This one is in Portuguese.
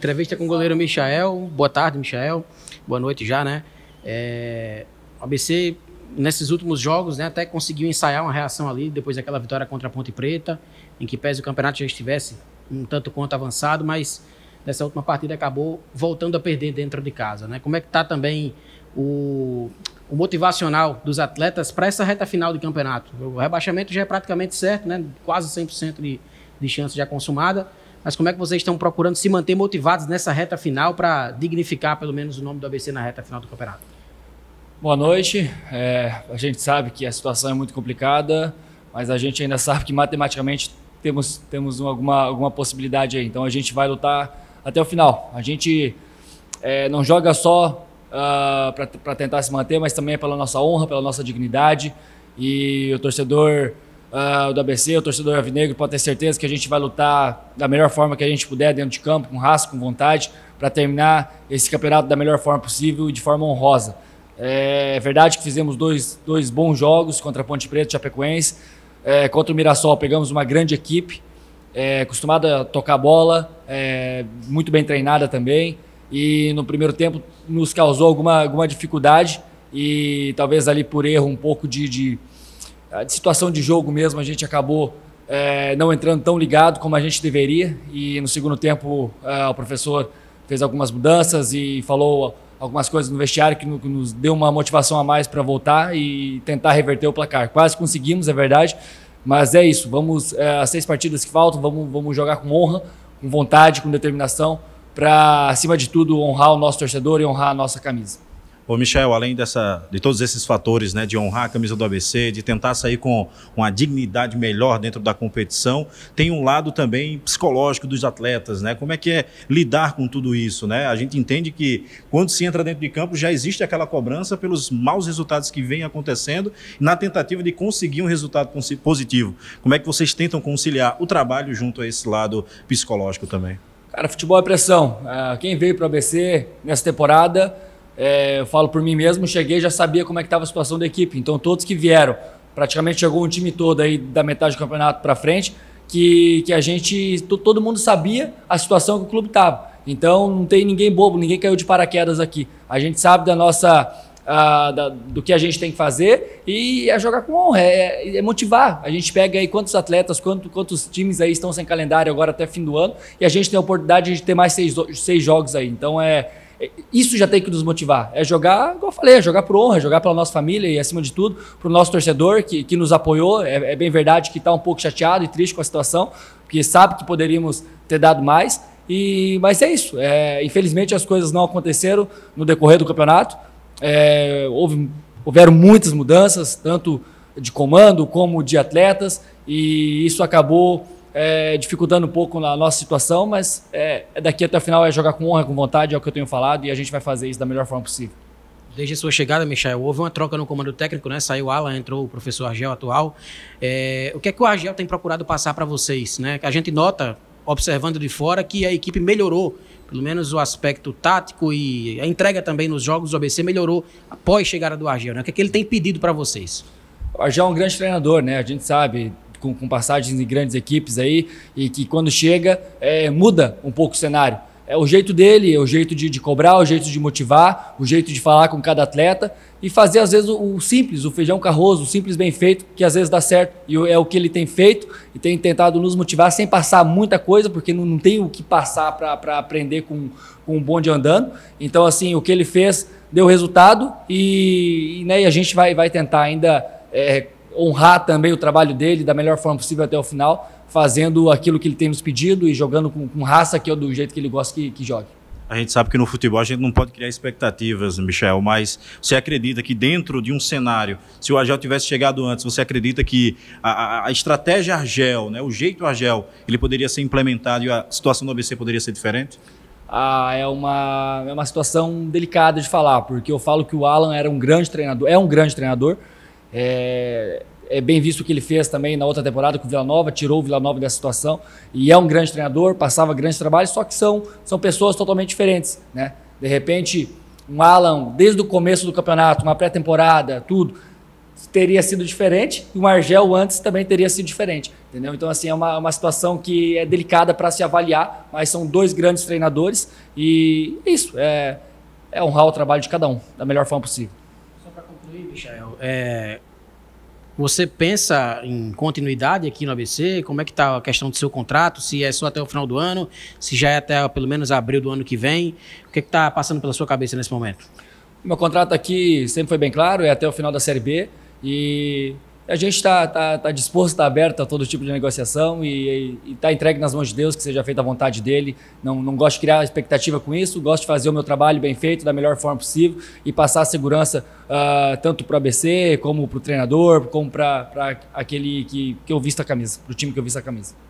Entrevista com o goleiro Michael. Boa tarde, Michael. Boa noite já, né? É, o ABC, nesses últimos jogos, né, até conseguiu ensaiar uma reação ali, depois daquela vitória contra a Ponte Preta, em que pese o campeonato já estivesse um tanto quanto avançado, mas nessa última partida acabou voltando a perder dentro de casa, né? Como é que está também o, o motivacional dos atletas para essa reta final de campeonato? O rebaixamento já é praticamente certo, né? Quase 100% de, de chance já consumada. Mas como é que vocês estão procurando se manter motivados nessa reta final para dignificar pelo menos o nome do ABC na reta final do campeonato? Boa noite. É, a gente sabe que a situação é muito complicada, mas a gente ainda sabe que matematicamente temos, temos alguma, alguma possibilidade aí. Então a gente vai lutar até o final. A gente é, não joga só uh, ah, para tentar se manter, mas também é pela nossa honra, pela nossa dignidade. E o torcedor uh, ah, do ABC, o torcedor Alvinegro pode ter certeza que a gente vai lutar da melhor forma que a gente puder dentro de campo, com raça, com vontade, para terminar esse campeonato da melhor forma possível e de forma honrosa. É verdade que fizemos dois, dois bons jogos contra a Ponte Preta e Chapecoense. É, contra o Mirassol pegamos uma grande equipe, é, acostumada a tocar bola, é, muito bem treinada também. E no primeiro tempo nos causou alguma, alguma dificuldade e talvez ali por erro um pouco de, de de situação de jogo mesmo, a gente acabou é, não entrando tão ligado como a gente deveria. E no segundo tempo, é, o professor fez algumas mudanças e falou algumas coisas no vestiário que, no, que nos deu uma motivação a mais para voltar e tentar reverter o placar. Quase conseguimos, é verdade. Mas é isso, vamos é, as seis partidas que faltam, vamos, vamos jogar com honra, com vontade, com determinação, para, acima de tudo, honrar o nosso torcedor e honrar a nossa camisa. Ô, Michel, além dessa, de todos esses fatores, né, de honrar a camisa do ABC, de tentar sair com uma dignidade melhor dentro da competição, tem um lado também psicológico dos atletas, né? Como é que é lidar com tudo isso, né? A gente entende que quando se entra dentro de campo já existe aquela cobrança pelos maus resultados que vêm acontecendo na tentativa de conseguir um resultado positivo. Como é que vocês tentam conciliar o trabalho junto a esse lado psicológico também? Cara, futebol é pressão. Ah, quem veio para o ABC nessa temporada é, eu falo por mim mesmo, cheguei já sabia como é que estava a situação da equipe. Então todos que vieram, praticamente chegou um time todo aí da metade do campeonato para frente, que, que a gente, todo mundo sabia a situação que o clube estava. Então não tem ninguém bobo, ninguém caiu de paraquedas aqui. A gente sabe da nossa a, da, do que a gente tem que fazer e é jogar com honra, é, é, motivar. A gente pega aí quantos atletas, quanto, quantos times aí estão sem calendário agora até fim do ano e a gente tem a oportunidade de ter mais seis, seis jogos aí. Então é, isso já tem que nos motivar. É jogar, igual eu falei, é jogar por honra, é jogar pela nossa família e, acima de tudo, para o nosso torcedor que, que nos apoiou. É, é bem verdade que está um pouco chateado e triste com a situação, porque sabe que poderíamos ter dado mais. E, mas é isso. É, infelizmente as coisas não aconteceram no decorrer do campeonato. É, houve, houveram muitas mudanças, tanto de comando como de atletas, e isso acabou é, dificultando um pouco na nossa situação, mas é, é, daqui até o final é jogar com honra, com vontade, é o que eu tenho falado, e a gente vai fazer isso da melhor forma possível. Desde a sua chegada, Michel, houve uma troca no comando técnico, né? Saiu o Alan, entrou o professor Argel atual. É, o que é que o Argel tem procurado passar para vocês? Né? A gente nota, observando de fora, que a equipe melhorou, pelo menos o aspecto tático e a entrega também nos jogos do ABC melhorou após a chegada do Argel. Né? O que é que ele tem pedido para vocês? O Argel é um grande treinador, né? A gente sabe, com, com passagens em grandes equipes aí, e que quando chega, é, muda um pouco o cenário. É o jeito dele, é o jeito de, de, cobrar, o jeito de motivar, o jeito de falar com cada atleta e fazer, às vezes, o, o simples, o feijão carroso, o simples bem feito, que às vezes dá certo. E é o que ele tem feito e tem tentado nos motivar sem passar muita coisa, porque não, não tem o que passar para aprender com, com um bonde andando. Então, assim, o que ele fez deu resultado e, e, né, e a gente vai, vai tentar ainda. É, honrar também o trabalho dele da melhor forma possível até o final, fazendo aquilo que ele tem nos pedido e jogando com, com raça, que é do jeito que ele gosta que, que jogue. A gente sabe que no futebol a gente não pode criar expectativas, Michel, mas você acredita que dentro de um cenário, se o Argel tivesse chegado antes, você acredita que a, a estratégia Argel, né, o jeito Argel, ele poderia ser implementado e a situação do ABC poderia ser diferente? Ah, é uma, é uma situação delicada de falar, porque eu falo que o Alan era um grande treinador, é um grande treinador, é, é bem visto o que ele fez também na outra temporada com o Vila Nova, tirou o Vila Nova dessa situação. E é um grande treinador, passava grandes trabalhos, só que são, são pessoas totalmente diferentes. Né? De repente, um Alan, desde o começo do campeonato, uma pré-temporada, tudo, teria sido diferente. E um Argel antes também teria sido diferente. Entendeu? Então, assim, é uma, uma situação que é delicada para se avaliar, mas são dois grandes treinadores. E é isso, é, é honrar o trabalho de cada um da melhor forma possível. Só para concluir, Michel, é, você pensa em continuidade aqui no ABC? Como é que está a questão do seu contrato? Se é só até o final do ano? Se já é até pelo menos abril do ano que vem? O que é está passando pela sua cabeça nesse momento? Meu contrato aqui sempre foi bem claro, é até o final da Série B. E a gente está tá, tá disposto, está aberto a todo tipo de negociação e está entregue nas mãos de Deus, que seja feita a vontade dele. Não, não gosto de criar expectativa com isso, gosto de fazer o meu trabalho bem feito, da melhor forma possível e passar a segurança uh, tanto para o ABC, como para o treinador, como para aquele que, que eu visto a camisa, para o time que eu visto a camisa.